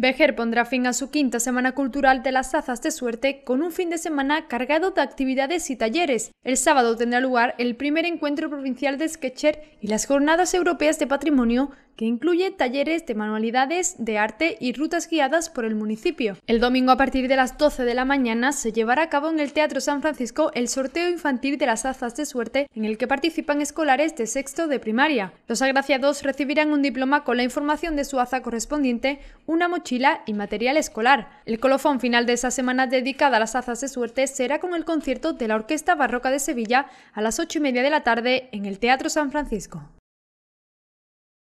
Bejer pondrá fin a su quinta semana cultural de las Azas de suerte con un fin de semana cargado de actividades y talleres. El sábado tendrá lugar el primer encuentro provincial de Sketcher y las jornadas europeas de patrimonio que incluye talleres de manualidades, de arte y rutas guiadas por el municipio. El domingo a partir de las 12 de la mañana se llevará a cabo en el Teatro San Francisco el sorteo infantil de las azas de suerte en el que participan escolares de sexto de primaria. Los agraciados recibirán un diploma con la información de su aza correspondiente, una mochila y material escolar. El colofón final de esa semana dedicada a las azas de suerte será con el concierto de la Orquesta Barroca de Sevilla a las ocho y media de la tarde en el Teatro San Francisco.